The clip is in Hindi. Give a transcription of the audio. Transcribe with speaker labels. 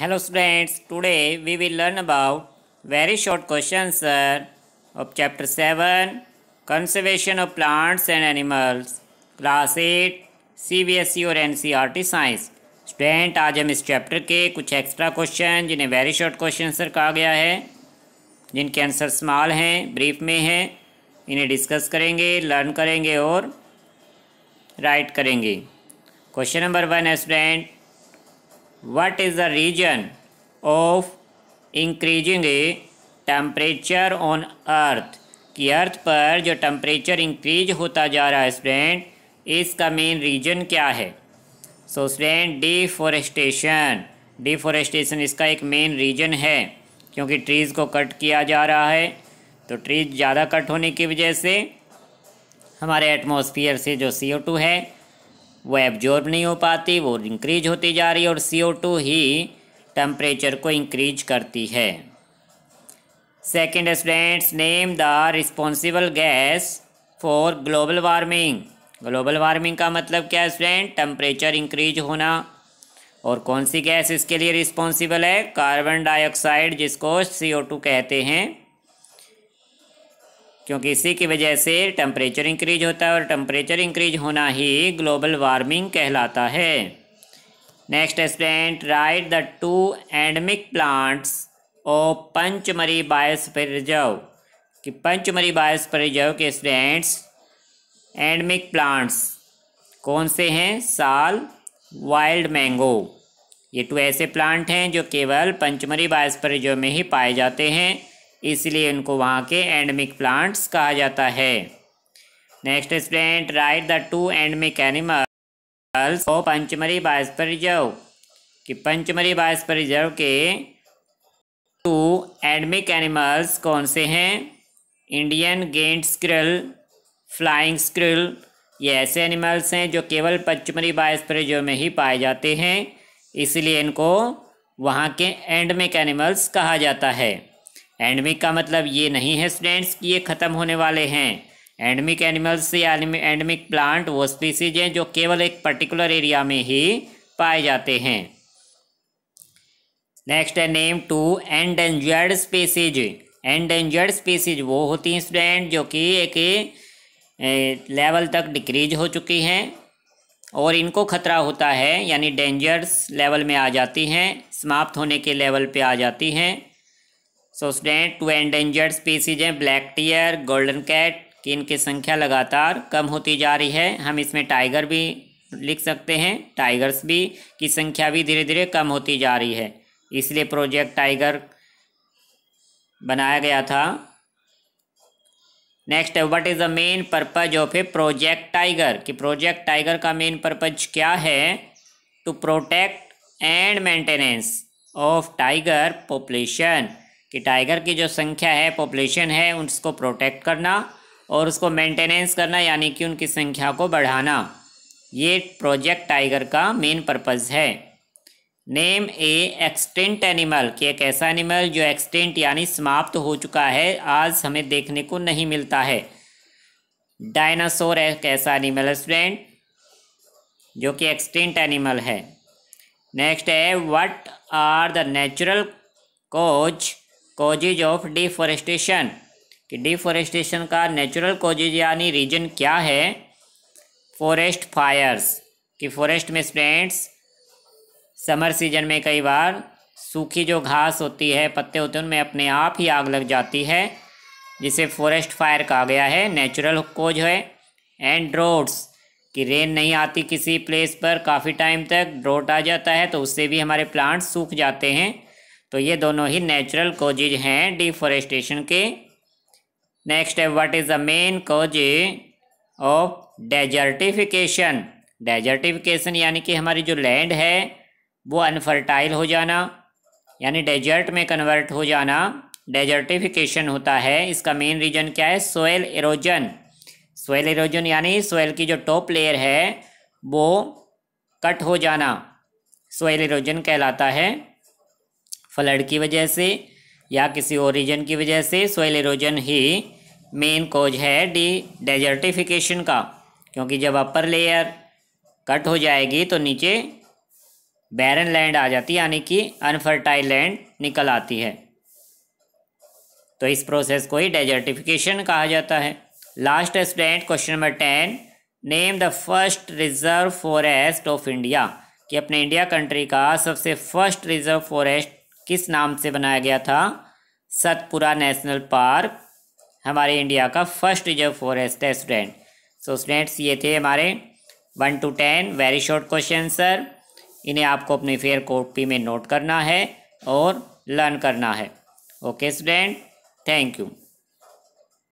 Speaker 1: hello students today we will learn about very short questions of chapter seven conservation of plants and animals class eight C B S CBSE और N C R T science student आज हम इस चैप्टर के कुछ एक्स्ट्रा क्वेश्चन जिन्हें वेरी शॉर्ट क्वेश्चन सर कहा गया है जिनके आंसर स्मॉल हैं ब्रीफ में हैं इन्हें डिस्कस करेंगे लर्न करेंगे और राइट करेंगे क्वेश्चन नंबर वन है student what is the reason of increasing temperature on earth कि अर्थ पर जो टेम्परेचर इंक्रीज होता जा रहा है स्टूडेंट इसका मेन रीजन क्या है सो स्टूडेंट डिफॉरेस्टेशन डिफॉरेस्टेशन इसका एक मेन रीजन है क्योंकि ट्रीज़ को कट किया जा रहा है तो ट्रीज ज़्यादा कट होने की वजह से हमारे एटमॉस्फेयर से जो सी ओ टू है वो एब्जॉर्ब नहीं हो पाती वो इंक्रीज होती जा रही है और सी ही टेम्परेचर को इंक्रीज करती है second students name the responsible gas for global warming global warming का मतलब क्या है स्टूडेंट टेम्परेचर इंक्रीज होना और कौन सी गैस इसके लिए रिस्पॉन्सिबल है कार्बन डाइऑक्साइड जिसको सी कहते हैं क्योंकि इसी की वजह से टेम्परेचर इंक्रीज होता है और टेम्परेचर इंक्रीज होना ही ग्लोबल वार्मिंग कहलाता है next student write the two endemic plants of Panchmari पर रिजर्व कि पंचमरी पर रिजर्व के स्टूडेंट्स एंडमिक प्लांट्स कौन से हैं साल वाइल्ड मैंगो ये टू ऐसे प्लांट हैं जो केवल पंचमरी पर रिजर्व में ही पाए जाते हैं इसलिए उनको वहाँ के एंडमिक प्लांट्स कहा जाता है next student write the two endemic animals of Panchmari biosphere reserve कि पंचमरी बायसपर रिजर्व के टू एंडमिक एनिमल्स कौन से हैं Indian giant squirrel flying squirrel ये ऐसे एनिमल्स हैं जो केवल पंचमरी बायसपर रिजर्व में ही पाए जाते हैं इसलिए इनको वहाँ के एंडमिक एनिमल्स कहा जाता है एंडमिक का मतलब ये नहीं है स्टूडेंट्स कि ये ख़त्म होने वाले हैं एंडमिक एनिमल्स या एंडमिक प्लांट वो स्पीसीज हैं जो केवल एक पर्टिकुलर एरिया में ही पाए जाते हैं नेक्स्ट है name two endangered species endangered species वो होती हैं स्टूडेंट जो कि एक लेवल तक डिक्रीज हो चुकी हैं और इनको खतरा होता है यानी डेंजर्स लेवल में आ जाती हैं समाप्त होने के लेवल पे आ जाती हैं so student two endangered species हैं ब्लैक टीयर गोल्डन कैट की इनकी संख्या लगातार कम होती जा रही है हम इसमें टाइगर भी लिख सकते हैं टाइगर्स भी की संख्या भी धीरे धीरे कम होती जा रही है इसलिए प्रोजेक्ट टाइगर बनाया गया था नेक्स्ट है what is the main purpose of a project tiger कि प्रोजेक्ट टाइगर का मेन पर्पज क्या है to protect and maintenance of tiger population कि टाइगर की जो संख्या है पॉपुलेशन है उसको प्रोटेक्ट करना और उसको मेंटेनेंस करना यानी कि उनकी संख्या को बढ़ाना ये प्रोजेक्ट टाइगर का मेन पर्पज़ है नेम ए एक्सटेंट एनिमल कि एक ऐसा एनिमल जो एक्सटेंट यानी समाप्त हो चुका है आज हमें देखने को नहीं मिलता है डायनासोर एक ऐसा एनिमल है स्टूडेंट जो कि एक्सटेंट एनिमल है नेक्स्ट है what are the natural cause causes of deforestation कि डिफॉरेस्टेशन का नेचुरल कॉजेज यानी रीजन क्या है फॉरेस्ट फायर्स कि फॉरेस्ट में फ्रेंड्स समर सीजन में कई बार सूखी जो घास होती है पत्ते होते हैं उनमें अपने आप ही आग लग जाती है जिसे फॉरेस्ट फायर कहा गया है नेचुरल कोज है एंड ड्रोट्स कि रेन नहीं आती किसी प्लेस पर काफ़ी टाइम तक ड्रोट आ जाता है तो उससे भी हमारे प्लांट्स सूख जाते हैं तो ये दोनों ही नेचुरल कोजेज हैं डिफॉरेस्टेशन के नेक्स्ट है what is the main cause of desertification desertification यानी कि हमारी जो लैंड है वो अनफर्टाइल हो जाना यानी डेजर्ट में कन्वर्ट हो जाना डेजर्टिफिकेशन होता है इसका मेन रीज़न क्या है सोयल इरोजन सोयल इरोजन यानी सोयल की जो टॉप लेयर है वो कट हो जाना सोयल इरोजन कहलाता है फ्लड की वजह से या किसी ओरिजन की वजह से सोयल इरोजन ही मेन कोज है डी डेजर्टिफिकेशन का क्योंकि जब अपर लेयर कट हो जाएगी तो नीचे बैरन लैंड आ जाती है यानी कि अनफर्टाइल लैंड निकल आती है तो इस प्रोसेस को ही डेजर्टिफिकेशन कहा जाता है last student question number ten name the first reserve forest of India कि अपने इंडिया कंट्री का सबसे फर्स्ट रिजर्व फॉरेस्ट किस नाम से बनाया गया था सतपुरा नेशनल पार्क हमारे इंडिया का फर्स्ट रिजर्व फॉरेस्ट है स्टूडेंट सो स्टूडेंट्स ये थे हमारे one to ten very short questions इन्हें आपको अपनी फेयर कॉपी में नोट करना है और लर्न करना है ओके स्टूडेंट थैंक यू